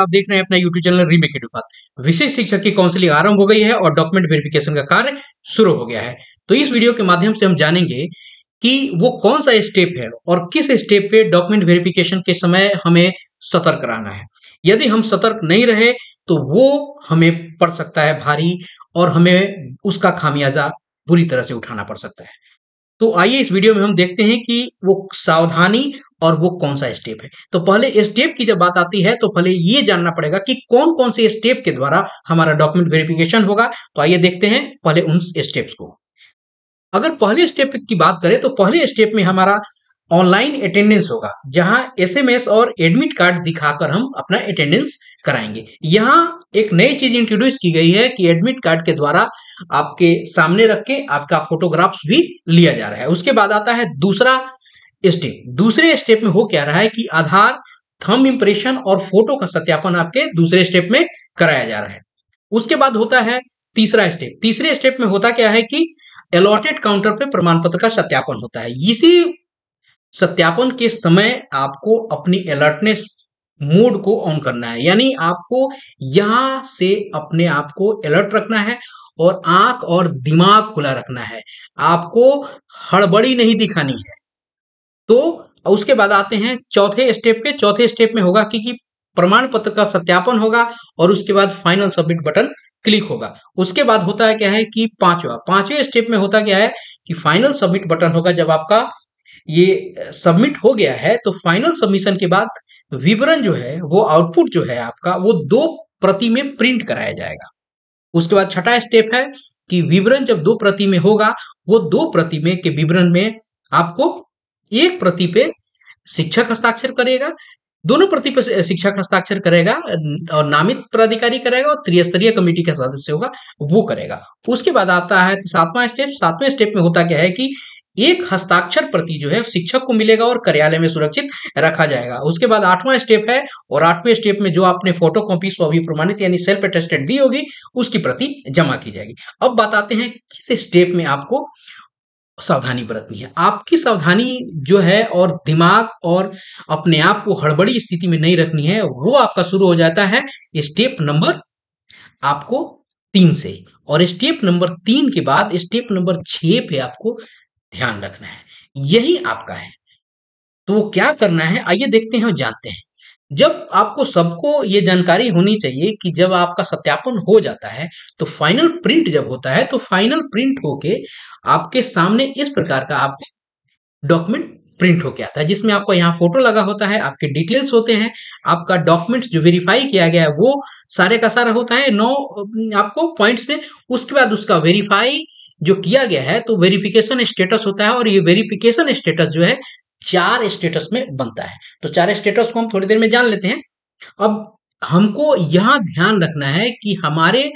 आप देख रहे हैं अपना YouTube चैनल रीमेक एडुपात विशेष शिक्षक की काउंसिलिंग आरंभ हो गई है और डॉक्यूमेंट वेरिफिकेशन का कार्य शुरू हो गया है तो इस वीडियो के माध्यम से हम जानेंगे कि वो कौन सा स्टेप है और किस स्टेप पे डॉक्यूमेंट वेरिफिकेशन के समय हमें सतर्क रहना है यदि हम सतर्क नहीं रहे तो वो हमें पड़ सकता है भारी और हमें उसका खामियाजा बुरी तरह से उठाना पड़ सकता है तो आइए इस वीडियो में हम देखते हैं कि वो सावधानी और वो कौन सा स्टेप है तो पहले स्टेप की जब बात आती है तो पहले ये जानना पड़ेगा कि कौन कौन से स्टेप के द्वारा हमारा डॉक्यूमेंट वेरिफिकेशन होगा तो आइए देखते हैं पहले उन स्टेप्स को अगर पहले स्टेप की बात करें तो पहले स्टेप में हमारा ऑनलाइन अटेंडेंस होगा जहां एसएमएस और एडमिट कार्ड दिखाकर हम अपना अटेंडेंस कराएंगे यहां एक नई चीज इंट्रोड्यूस की गई है कि एडमिट कार्ड के द्वारा आपके सामने रख के आपका फोटोग्राफ्स भी लिया जा रहा है उसके बाद आता है दूसरा स्टेप दूसरे स्टेप में हो क्या रहा है कि आधार थम इंप्रेशन और फोटो का सत्यापन आपके दूसरे स्टेप में कराया जा रहा है उसके बाद होता है तीसरा स्टेप तीसरे स्टेप में होता क्या है कि अलॉटेड काउंटर पे प्रमाण पत्र का सत्यापन होता है इसी सत्यापन के समय आपको अपनी अलर्टनेस मोड को ऑन करना है यानी आपको यहां से अपने आप को अलर्ट रखना है और आंख और दिमाग खुला रखना है आपको हड़बड़ी नहीं दिखानी है तो उसके बाद आते हैं चौथे स्टेप पे चौथे स्टेप में होगा कि, कि प्रमाण पत्र का सत्यापन होगा और उसके बाद फाइनल सबमिट बटन क्लिक होगा उसके बाद होता है क्या है कि पांचवा पांचवें स्टेप में होता क्या है कि फाइनल सबमिट बटन होगा जब आपका ये सबमिट हो गया है तो फाइनल सबमिशन के बाद विवरण जो है वो आउटपुट जो है आपका वो दो प्रति में प्रिंट कराया जाएगा उसके बाद छठा स्टेप है कि विवरण जब दो प्रति में होगा वो दो प्रति में के विवरण में आपको एक प्रति पे शिक्षक हस्ताक्षर करेगा दोनों प्रति पे शिक्षक हस्ताक्षर करेगा और नामित प्राधिकारी करेगा और त्रिस्तरीय कमेटी का सदस्य होगा वो करेगा उसके बाद आता है तो सातवां स्टेप सातवें स्टेप में होता क्या है कि एक हस्ताक्षर प्रति जो है शिक्षक को मिलेगा और कार्यालय में सुरक्षित रखा जाएगा उसके बाद आठवां स्टेप है और आठवें स्टेप में जो आपने फोटो कॉपी स्वाभि प्रमाणित यानी सेल्फ अटेस्टेड दी होगी उसकी प्रति जमा की जाएगी अब बताते हैं किस स्टेप में आपको सावधानी बरतनी है आपकी सावधानी जो है और दिमाग और अपने आप को हड़बड़ी स्थिति में नहीं रखनी है वो आपका शुरू हो जाता है स्टेप नंबर आपको तीन से और स्टेप नंबर तीन के बाद स्टेप नंबर छ पे आपको ध्यान रखना है यही आपका है तो वो क्या करना है आइए देखते हैं और जानते हैं जब आपको सबको ये जानकारी होनी चाहिए कि जब आपका सत्यापन हो जाता है तो फाइनल प्रिंट जब होता है तो फाइनल प्रिंट होके आपके सामने इस प्रकार का आप डॉक्यूमेंट प्रिंट होके आता है जिसमें आपको यहाँ फोटो लगा होता है आपके डिटेल्स होते हैं आपका डॉक्यूमेंट जो वेरीफाई किया गया है वो सारे का सारा होता है नौ आपको पॉइंट्स में उसके बाद उसका वेरीफाई जो किया गया है तो वेरिफिकेशन स्टेटस होता है और ये वेरिफिकेशन स्टेटस जो है चार स्टेटस में बनता है तो चार स्टेटस को हम थोड़ी देर में जान लेते हैं अब हमको यह ध्यान रखना है कि हमारे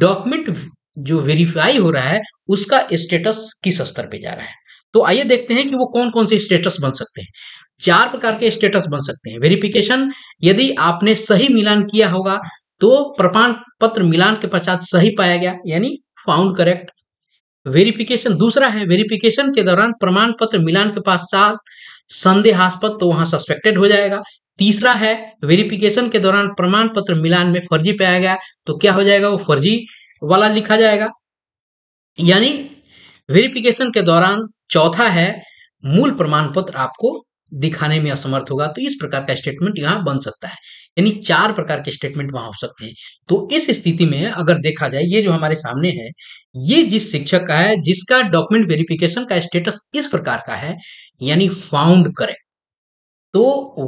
डॉक्यूमेंट जो वेरीफाई हो रहा है उसका स्टेटस किस स्तर पे जा रहा है तो आइए देखते हैं कि वो कौन कौन से स्टेटस बन सकते हैं चार प्रकार के स्टेटस बन सकते हैं वेरिफिकेशन यदि आपने सही मिलान किया होगा तो प्रमाण पत्र मिलान के पश्चात सही पाया गया यानी फाउंड करेक्ट वेरिफिकेशन दूसरा है वेरिफिकेशन के दौरान प्रमाण पत्र मिलान के पास सात संदेहास्पद तो वहां सस्पेक्टेड हो जाएगा तीसरा है वेरिफिकेशन के दौरान प्रमाण पत्र मिलान में फर्जी पाया गया तो क्या हो जाएगा वो फर्जी वाला लिखा जाएगा यानी वेरिफिकेशन के दौरान चौथा है मूल प्रमाण पत्र आपको दिखाने में असमर्थ होगा तो इस प्रकार का स्टेटमेंट यहाँ बन सकता है यानी चार प्रकार के स्टेटमेंट वहां हो सकते हैं तो इस स्थिति में अगर देखा जाए ये जो हमारे सामने है ये जिस शिक्षक का है जिसका डॉक्यूमेंट वेरिफिकेशन का स्टेटस इस प्रकार का है यानी फाउंड करें तो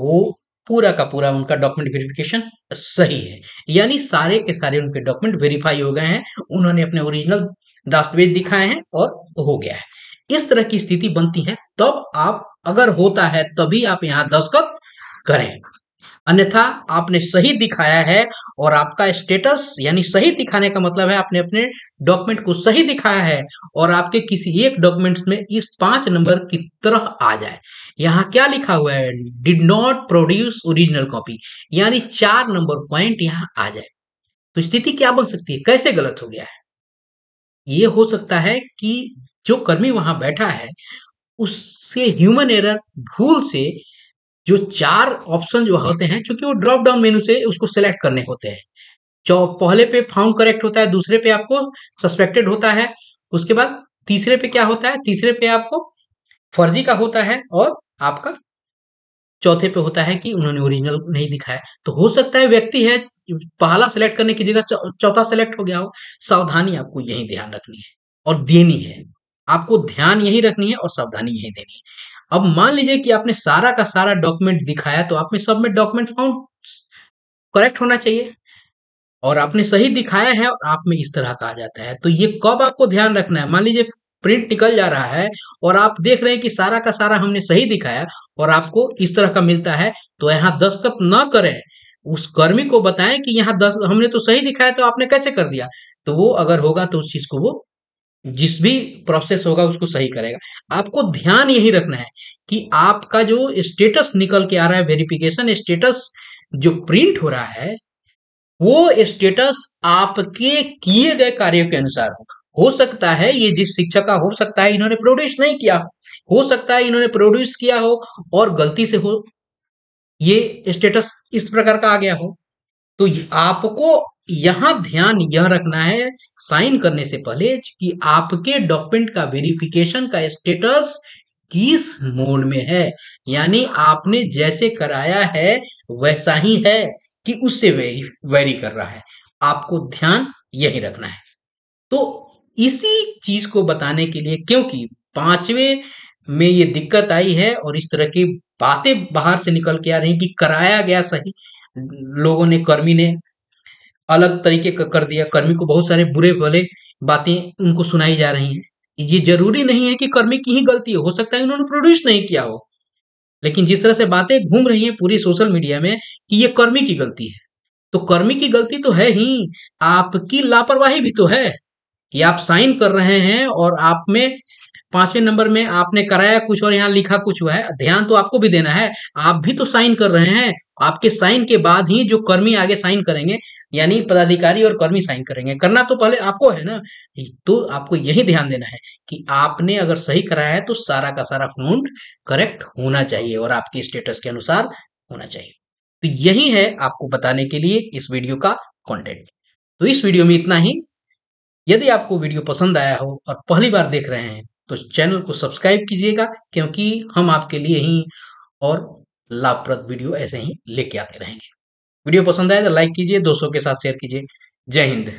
वो पूरा का पूरा उनका डॉक्यूमेंट वेरिफिकेशन सही है यानी सारे के सारे उनके डॉक्यूमेंट वेरीफाई हो गए हैं उन्होंने अपने ओरिजिनल दस्तावेज दिखाए हैं और हो गया है इस तरह की स्थिति बनती है तब आप अगर होता है तभी आप यहां दस्तखत करें अन्यथा आपने सही दिखाया है और आपका स्टेटस यानी सही दिखाने का मतलब है आपने अपने डॉक्यूमेंट को सही दिखाया है और आपके किसी एक डॉक्यूमेंट में इस पांच नंबर की तरह आ जाए यहाँ क्या लिखा हुआ है did not produce original copy यानी चार नंबर पॉइंट यहाँ आ जाए तो स्थिति क्या बन सकती है कैसे गलत हो गया है ये हो सकता है कि जो कर्मी वहां बैठा है उससे ह्यूमन एरर भूल से जो चार ऑप्शन जो होते हैं चूंकि वो ड्रॉप डाउन मेनू से उसको सिलेक्ट करने होते हैं जो पहले पे फाउंड करेक्ट होता है दूसरे पे आपको सस्पेक्टेड होता है उसके बाद तीसरे पे क्या होता है तीसरे पे आपको फर्जी का होता है और आपका चौथे पे होता है कि उन्होंने ओरिजिनल नहीं दिखाया तो हो सकता है व्यक्ति है पहला सेलेक्ट करने की जगह चौथा सेलेक्ट हो गया हो सावधानी आपको यही ध्यान रखनी है और देनी है आपको ध्यान यही रखनी है और सावधानी यही देनी है अब मान लीजिए कि आपने सारा का सारा डॉक्यूमेंट दिखाया तो आप में सब में डॉक्यूमेंट फाउंड करेक्ट होना चाहिए और आपने सही दिखाया है और आप में इस तरह का आ जाता है तो ये कब आपको ध्यान रखना है मान लीजिए प्रिंट निकल जा रहा है और आप देख रहे हैं कि सारा का सारा हमने सही दिखाया और आपको इस तरह का मिलता है तो यहाँ दस्तखत ना करें उस कर्मी को बताएं कि यहाँ दस हमने तो सही दिखाया तो आपने कैसे कर दिया तो वो अगर होगा तो उस चीज को वो जिस भी प्रोसेस होगा उसको सही करेगा आपको ध्यान यही रखना है कि आपका जो स्टेटस निकल के आ रहा है वेरिफिकेशन स्टेटस जो प्रिंट हो रहा है वो स्टेटस आपके किए गए कार्यों के अनुसार हो हो सकता है ये जिस शिक्षक का हो सकता है इन्होंने प्रोड्यूस नहीं किया हो सकता है इन्होंने प्रोड्यूस किया हो और गलती से हो ये स्टेटस इस प्रकार का आ गया हो तो आपको यहां ध्यान यह रखना है साइन करने से पहले कि आपके डॉक्यूमेंट का वेरिफिकेशन का स्टेटस किस मोड में है यानी आपने जैसे कराया है वैसा ही है कि उससे वेरी वेरी कर रहा है आपको ध्यान यही रखना है तो इसी चीज को बताने के लिए क्योंकि पांचवें में ये दिक्कत आई है और इस तरह की बातें बाहर से निकल के आ रही कि कराया गया सही लोगों ने कर्मी ने अलग तरीके का कर दिया कर्मी को बहुत सारे बुरे भले बातें उनको सुनाई जा रही हैं ये जरूरी नहीं है कि कर्मी की ही गलती हो सकता है उन्होंने प्रोड्यूस नहीं किया हो लेकिन जिस तरह से बातें घूम रही हैं पूरी सोशल मीडिया में कि ये कर्मी की गलती है तो कर्मी की गलती तो है ही आपकी लापरवाही भी तो है कि आप साइन कर रहे हैं और आप में पांचवें नंबर में आपने कराया कुछ और यहाँ लिखा कुछ हुआ है ध्यान तो आपको भी देना है आप भी तो साइन कर रहे हैं आपके साइन के बाद ही जो कर्मी आगे साइन करेंगे यानी पदाधिकारी और कर्मी साइन करेंगे करना तो पहले आपको है ना तो आपको यही ध्यान देना है कि आपने अगर सही कराया है तो सारा का सारा फोन करेक्ट होना चाहिए और आपके स्टेटस के अनुसार होना चाहिए तो यही है आपको बताने के लिए इस वीडियो का कॉन्टेंट तो इस वीडियो में इतना ही यदि आपको वीडियो पसंद आया हो और पहली बार देख रहे हैं तो चैनल को सब्सक्राइब कीजिएगा क्योंकि हम आपके लिए ही और लाभप्रद वीडियो ऐसे ही लेके आते रहेंगे वीडियो पसंद आए तो लाइक कीजिए दोस्तों के साथ शेयर कीजिए जय हिंद